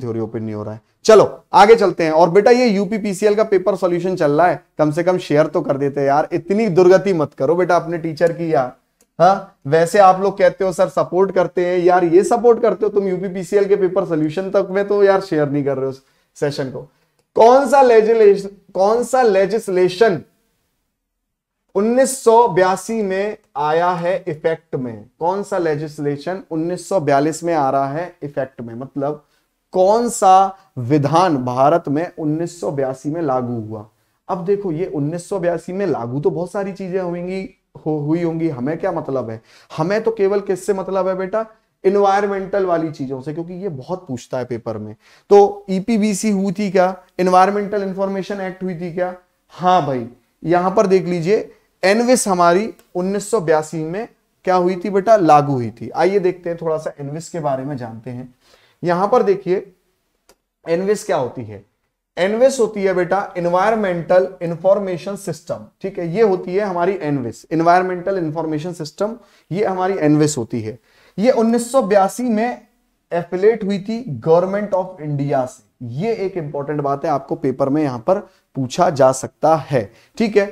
Theory open नहीं हो रहा है चलो आगे चलते हैं और बेटा ये यूपीपीसीएल का पेपर सॉल्यूशन चल रहा है कम से कम शेयर तो कर देते हैं यार इतनी दुर्गति मत करो बेटा अपने टीचर की यार हा? वैसे आप लोग कहते हो सर सपोर्ट करते हैं यार ये सपोर्ट करते हो तुम यूपीपीसीएल के पेपर सोल्यूशन तक में तो यार शेयर नहीं कर रहे हो सेशन को कौन सा लेजिलेशन कौन सा लेजिस्लेशन उन्नीस में आया है इफेक्ट में कौन सा लेजिस्लेशन उन्नीस में आ रहा है इफेक्ट में मतलब कौन सा विधान भारत में उन्नीस में लागू हुआ अब देखो ये उन्नीस में लागू तो बहुत सारी चीजें होंगी हो हुई होंगी हमें क्या मतलब है हमें तो केवल किससे मतलब है बेटा इन्वायरमेंटल वाली चीजों से क्योंकि ये बहुत पूछता है पेपर में तो ईपीबीसी e हुई थी क्या इन्वायरमेंटल इंफॉर्मेशन एक्ट हुई थी क्या हाँ भाई यहां पर देख लीजिए एनविस हमारी उन्नीस में क्या हुई थी बेटा लागू हुई थी आइए देखते हैं थोड़ा सा एनविस के बारे में जानते हैं यहां पर देखिए एनवेस क्या होती है एनवेस होती है बेटा इन्वायरमेंटल इंफॉर्मेशन सिस्टम ठीक है ये होती है हमारी एनवेस इन्वायरमेंटल इंफॉर्मेशन सिस्टम ये हमारी एनवेस होती है ये 1982 में एफिलेट हुई थी गवर्नमेंट ऑफ इंडिया से ये एक इंपॉर्टेंट बात है आपको पेपर में यहां पर पूछा जा सकता है ठीक है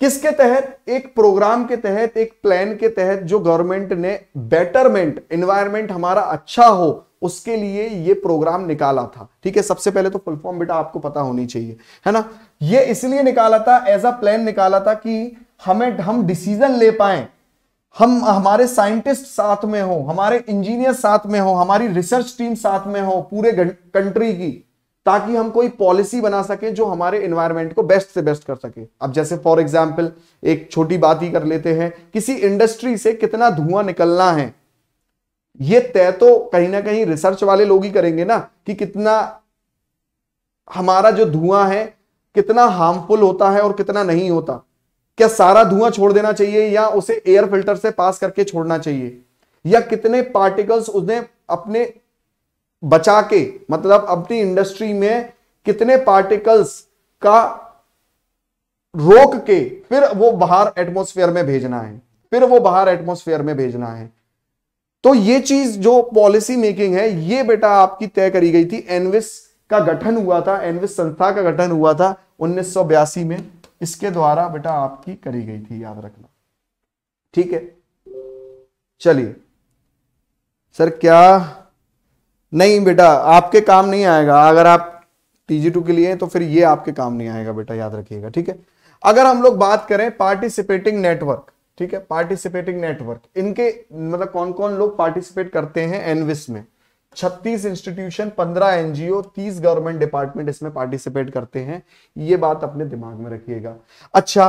किसके तहत एक प्रोग्राम के तहत एक प्लान के तहत जो गवर्नमेंट ने बेटरमेंट एनवायरमेंट हमारा अच्छा हो उसके लिए ये प्रोग्राम निकाला था ठीक है सबसे पहले तो फुल फॉर्म बेटा आपको पता होनी चाहिए है ना ये इसलिए निकाला था एज अ प्लान निकाला था कि हमें हम डिसीजन ले पाए हम हमारे साइंटिस्ट साथ में हो हमारे इंजीनियर साथ में हो हमारी रिसर्च टीम साथ में हो पूरे कंट्री की ताकि हम कोई पॉलिसी बना सके जो हमारे एनवायरमेंट को बेस्ट से बेस्ट कर सके अब जैसे फॉर एग्जाम्पल एक छोटी बात ही कर लेते हैं किसी इंडस्ट्री से कितना धुआं निकलना है ये तय तो कहीं ना कहीं रिसर्च वाले लोग ही करेंगे ना कि कितना हमारा जो धुआं है कितना हार्मफुल होता है और कितना नहीं होता क्या सारा धुआं छोड़ देना चाहिए या उसे एयर फिल्टर से पास करके छोड़ना चाहिए या कितने पार्टिकल्स उसने अपने बचा के मतलब अपनी इंडस्ट्री में कितने पार्टिकल्स का रोक के फिर वो बाहर एटमोस्फेयर में भेजना है फिर वो बाहर एटमोस्फेयर में भेजना है तो ये चीज जो पॉलिसी मेकिंग है ये बेटा आपकी तय करी गई थी एनविस का गठन हुआ था एनविस संस्था का गठन हुआ था उन्नीस में इसके द्वारा बेटा आपकी करी गई थी याद रखना ठीक है चलिए सर क्या नहीं बेटा आपके काम नहीं आएगा अगर आप टीजी टू के लिए तो फिर ये आपके काम नहीं आएगा बेटा याद रखिएगा ठीक है अगर हम लोग बात करें पार्टिसिपेटिंग नेटवर्क ठीक है पार्टिसिपेटिंग नेटवर्क इनके मतलब कौन कौन लोग पार्टिसिपेट करते हैं एनविस में छत्तीस इंस्टीट्यूशन पंद्रह एनजीओ तीस गवर्नमेंट डिपार्टमेंट इसमें पार्टिसिपेट करते हैं ये बात अपने दिमाग में रखिएगा अच्छा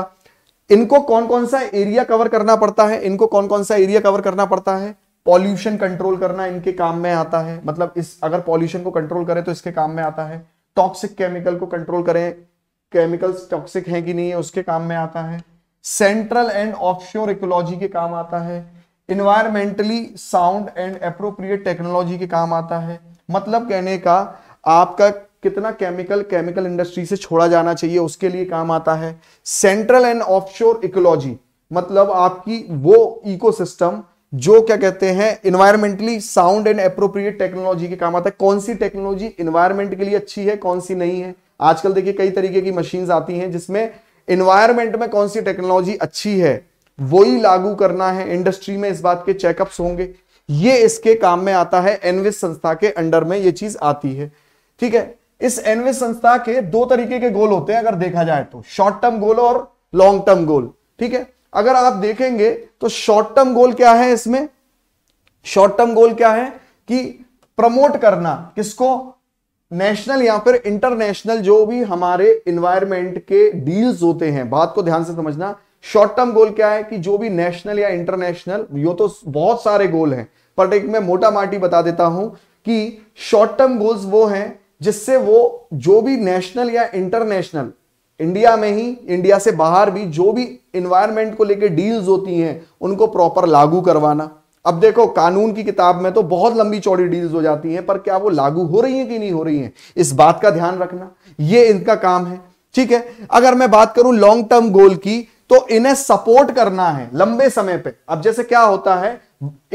इनको कौन कौन सा एरिया कवर करना पड़ता है इनको कौन कौन सा एरिया कवर करना पड़ता है पॉल्यूशन कंट्रोल करना इनके काम में आता है मतलब इस अगर पॉल्यूशन को कंट्रोल करें तो इसके काम में आता है टॉक्सिक केमिकल को कंट्रोल करें केमिकल्स टॉक्सिक हैं कि नहीं है उसके काम में आता है सेंट्रल एंड ऑफशोर इकोलॉजी के काम आता है environmentally sound and appropriate technology के काम आता है मतलब कहने का आपका कितना केमिकल केमिकल इंडस्ट्री से छोड़ा जाना चाहिए उसके लिए काम आता है सेंट्रल एंड ऑफशोर इकोलॉजी मतलब आपकी वो इकोसिस्टम जो क्या कहते हैं environmentally sound and appropriate technology के काम आता है कौन सी टेक्नोलॉजी इन्वायरमेंट के लिए अच्छी है कौन सी नहीं है आजकल देखिए कई तरीके की मशीन आती हैं जिसमें इन्वायरमेंट में कौन सी टेक्नोलॉजी अच्छी है वो ही लागू करना है इंडस्ट्री में इस बात के चेकअप्स होंगे ये इसके काम में आता है एनविस संस्था के अंडर में ये चीज आती है ठीक है इस एनविस संस्था के दो तरीके के गोल होते हैं अगर देखा जाए तो शॉर्ट टर्म गोल और लॉन्ग टर्म गोल ठीक है अगर आप देखेंगे तो शॉर्ट टर्म गोल क्या है इसमें शॉर्ट टर्म गोल क्या है कि प्रमोट करना किसको नेशनल या फिर इंटरनेशनल जो भी हमारे इन्वायरमेंट के डील्स होते हैं बात को ध्यान से समझना शॉर्ट टर्म गोल क्या है कि जो भी नेशनल या इंटरनेशनल यो तो बहुत सारे गोल हैं पर एक मैं मोटा माटी बता देता हूं कि शॉर्ट टर्म गोल्स वो हैं जिससे वो जो भी नेशनल या इंटरनेशनल इंडिया में ही इंडिया से बाहर भी जो भी इन्वायरमेंट को लेकर डील्स होती हैं उनको प्रॉपर लागू करवाना अब देखो कानून की किताब में तो बहुत लंबी चौड़ी डील्स हो जाती हैं पर क्या वो लागू हो रही हैं कि नहीं हो रही हैं इस बात का ध्यान रखना ये इनका काम है ठीक है अगर मैं बात करूं लॉन्ग टर्म गोल की तो इन्हें सपोर्ट करना है लंबे समय पर अब जैसे क्या होता है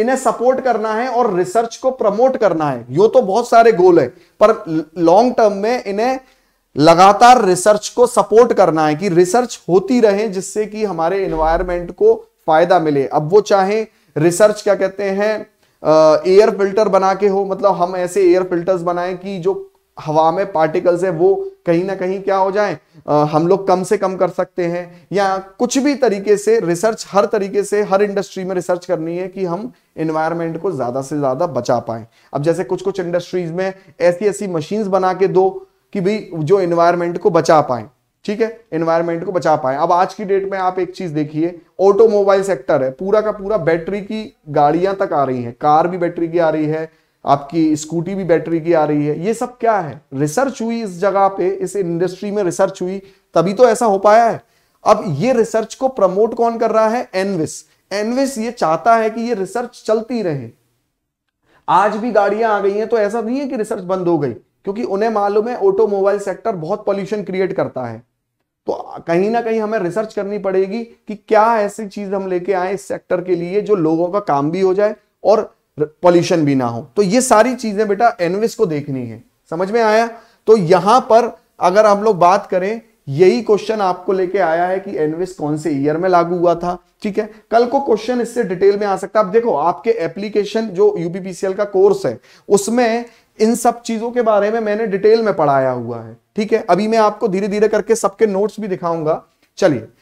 इन्हें सपोर्ट करना है और रिसर्च को प्रमोट करना है यो तो बहुत सारे गोल है पर लॉन्ग टर्म में इन्हें लगातार रिसर्च को सपोर्ट करना है कि रिसर्च होती रहे जिससे कि हमारे एनवायरमेंट को फायदा मिले अब वो चाहे रिसर्च क्या कहते हैं एयर फिल्टर बना के हो मतलब हम ऐसे एयर फिल्टर्स बनाएं कि जो हवा में पार्टिकल्स है वो कहीं ना कहीं क्या हो जाए हम लोग कम से कम कर सकते हैं या कुछ भी तरीके से रिसर्च हर तरीके से हर इंडस्ट्री में रिसर्च करनी है कि हम इन्वायरमेंट को ज़्यादा से ज़्यादा बचा पाएं अब जैसे कुछ कुछ इंडस्ट्रीज में ऐसी ऐसी मशीन्स बना के दो कि भाई जो इन्वायरमेंट को बचा पाए ठीक है एनवायरमेंट को बचा पाए अब आज की डेट में आप एक चीज देखिए ऑटोमोबाइल सेक्टर है पूरा का पूरा बैटरी की गाड़ियां तक आ रही हैं कार भी बैटरी की आ रही है आपकी स्कूटी भी बैटरी की आ रही है ये सब क्या है रिसर्च हुई इस जगह पे इस इंडस्ट्री में रिसर्च हुई तभी तो ऐसा हो पाया है अब ये रिसर्च को प्रमोट कौन कर रहा है एनविस एनविस ये चाहता है कि ये रिसर्च चलती रहे आज भी गाड़ियां आ गई हैं तो ऐसा नहीं है कि रिसर्च बंद हो गई क्योंकि उन्हें मालूम है ऑटोमोबाइल सेक्टर बहुत पॉल्यूशन क्रिएट करता है तो कहीं ना कहीं हमें रिसर्च करनी पड़ेगी कि क्या ऐसी चीज हम लेके आए इस सेक्टर के लिए जो लोगों का काम भी हो जाए और पॉल्यूशन भी ना हो तो ये सारी चीजें बेटा एनविस को देखनी है समझ में आया तो यहां पर अगर हम लोग बात करें यही क्वेश्चन आपको लेके आया है कि एनविस कौन से ईयर में लागू हुआ था ठीक है कल को क्वेश्चन इससे डिटेल में आ सकता है आप देखो आपके एप्लीकेशन जो यूपीपीसीएल का कोर्स है उसमें इन सब चीजों के बारे में मैंने डिटेल में पढ़ाया हुआ है ठीक है अभी मैं आपको धीरे धीरे करके सबके नोट्स भी दिखाऊंगा चलिए